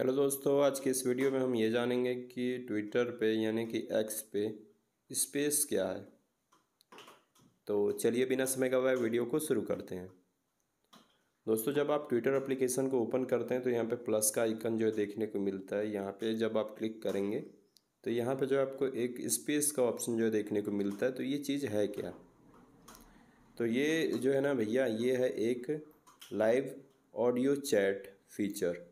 hello दोस्तों आज के इस वीडियो में हम ये जानेंगे कि ट्विटर पे यानी कि एक्स पे स्पेस क्या है तो चलिए बिना समय का गवाए वीडियो को शुरू करते हैं दोस्तों जब आप ट्विटर एप्लीकेशन को ओपन करते हैं तो यहाँ पे प्लस का आइकन जो है देखने को मिलता है यहाँ पे जब आप क्लिक करेंगे तो यहाँ पे जो आपको एक स्पेस का ऑप्शन जो है देखने को मिलता है तो ये चीज़ है क्या तो ये जो है ना भैया ये है एक लाइव ऑडियो चैट फीचर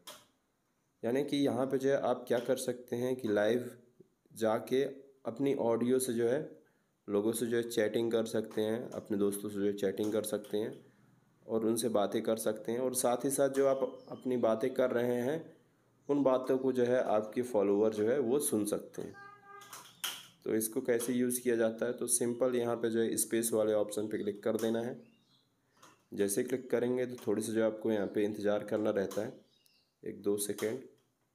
यानी कि यहाँ पे जो है आप क्या कर सकते हैं कि लाइव जाके अपनी ऑडियो से जो है लोगों से जो है चैटिंग कर सकते हैं अपने दोस्तों से जो है चैटिंग कर सकते हैं और उनसे बातें कर सकते हैं और साथ ही साथ जो आप अपनी बातें कर रहे हैं उन बातों को जो है आपके फॉलोअर जो है वो सुन सकते हैं तो इसको कैसे यूज़ किया जाता है तो सिंपल यहाँ पे जो है स्पेस वाले ऑप्शन पे क्लिक कर देना है जैसे क्लिक करेंगे तो थोड़ी सी जो आपको यहाँ पे इंतज़ार करना रहता है एक दो सेकेंड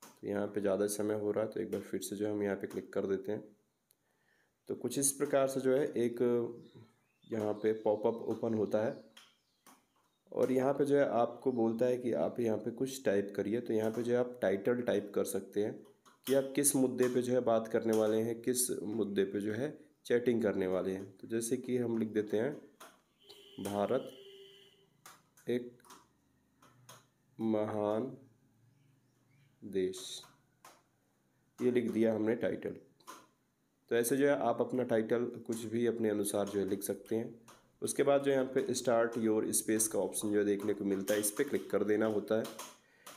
तो यहाँ पे ज़्यादा समय हो रहा है तो एक बार फिर से जो है हम यहाँ पे क्लिक कर देते हैं तो कुछ इस प्रकार से जो है एक यहाँ पे पॉपअप ओपन होता है और यहाँ पे जो है आपको बोलता है कि आप यहाँ पे कुछ टाइप करिए तो यहाँ पे जो है आप टाइटल टाइप कर सकते हैं कि आप किस मुद्दे पे जो है बात करने वाले हैं किस मुद्दे पे जो है चैटिंग करने वाले हैं तो जैसे कि हम लिख देते हैं भारत एक महान देश ये लिख दिया हमने टाइटल तो ऐसे जो है आप अपना टाइटल कुछ भी अपने अनुसार जो है लिख सकते हैं उसके बाद जो यहाँ पे स्टार्ट योर स्पेस का ऑप्शन जो है देखने को मिलता है इस पर क्लिक कर देना होता है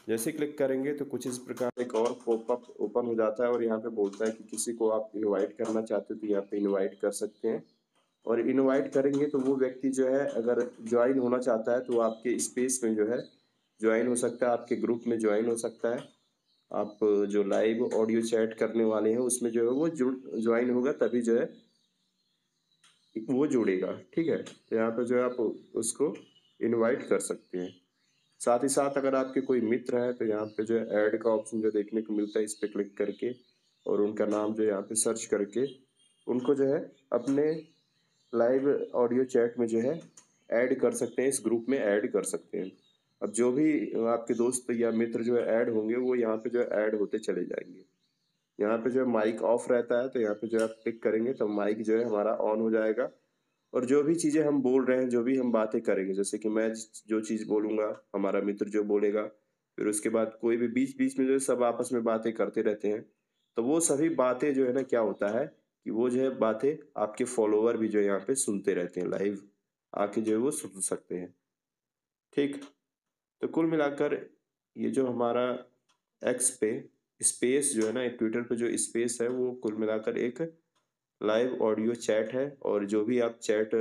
जैसे क्लिक करेंगे तो कुछ इस प्रकार एक और पॉपअप ओपन हो जाता है और यहाँ पे बोलता है कि किसी को आप इनवाइट करना चाहते हो तो यहाँ पे इनवाइट कर सकते हैं और इनवाइट करेंगे तो वो व्यक्ति जो है अगर ज्वाइन होना चाहता है तो आपके स्पेस में जो है ज्वाइन हो सकता है आपके ग्रुप में ज्वाइन हो सकता है आप जो लाइव ऑडियो चैट करने वाले हैं उसमें जो है वो ज्वाइन होगा तभी जो है वो जुड़ेगा ठीक है तो यहाँ पर जो है आप उसको इनवाइट कर सकते हैं साथ ही साथ अगर आपके कोई मित्र है तो यहाँ पे जो है ऐड का ऑप्शन जो देखने को मिलता है इस पर क्लिक करके और उनका नाम जो है यहाँ पे सर्च करके उनको जो है अपने लाइव ऑडियो चैट में जो है ऐड कर सकते हैं इस ग्रुप में ऐड कर सकते हैं अब जो भी आपके दोस्त या मित्र जो है ऐड होंगे वो यहाँ पे जो है ऐड होते चले जाएंगे यहाँ पे जो है माइक ऑफ रहता है तो यहाँ पे जो है आप क्लिक करेंगे तो माइक जो है हमारा ऑन हो जाएगा और जो भी चीज़ें हम बोल रहे हैं जो भी हम बातें करेंगे जैसे कि मैं जो चीज़ बोलूँगा हमारा मित्र जो बोलेगा फिर उसके बाद कोई भी बीच बीच में जो है सब आपस में बातें करते रहते हैं तो वो सभी बातें जो है ना क्या होता है कि वो जो है बातें आपके फॉलोवर भी जो है यहाँ पे सुनते रहते हैं लाइव आके जो है वो सुन सकते हैं ठीक तो कुल मिलाकर ये जो हमारा एक्स पे स्पेस जो है ना ट्विटर पे जो स्पेस है वो कुल मिलाकर एक लाइव ऑडियो चैट है और जो भी आप चैट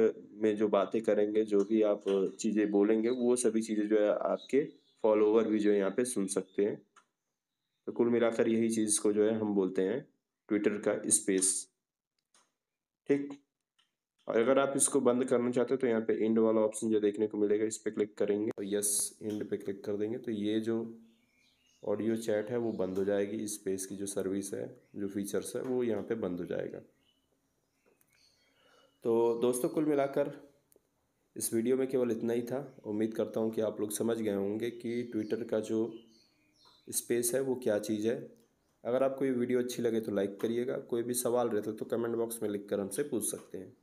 में जो बातें करेंगे जो भी आप चीज़ें बोलेंगे वो सभी चीज़ें जो है आपके फॉलोवर भी जो है यहाँ पे सुन सकते हैं तो कुल मिलाकर यही चीज़ को जो है हम बोलते हैं ट्विटर का स्पेस ठीक और अगर आप इसको बंद करना चाहते हो तो यहाँ पे एंड वाला ऑप्शन जो देखने को मिलेगा इस पर क्लिक करेंगे और यस एंड पे क्लिक कर देंगे तो ये जो ऑडियो चैट है वो बंद हो जाएगी इस स्पेस की जो सर्विस है जो फीचर्स है वो यहाँ पे बंद हो जाएगा तो दोस्तों कुल मिलाकर इस वीडियो में केवल इतना ही था उम्मीद करता हूँ कि आप लोग समझ गए होंगे कि ट्विटर का जो स्पेस है वो क्या चीज़ है अगर आपको ये वीडियो अच्छी लगे तो लाइक करिएगा कोई भी सवाल रहता है तो कमेंट बॉक्स में लिखकर हमसे पूछ सकते हैं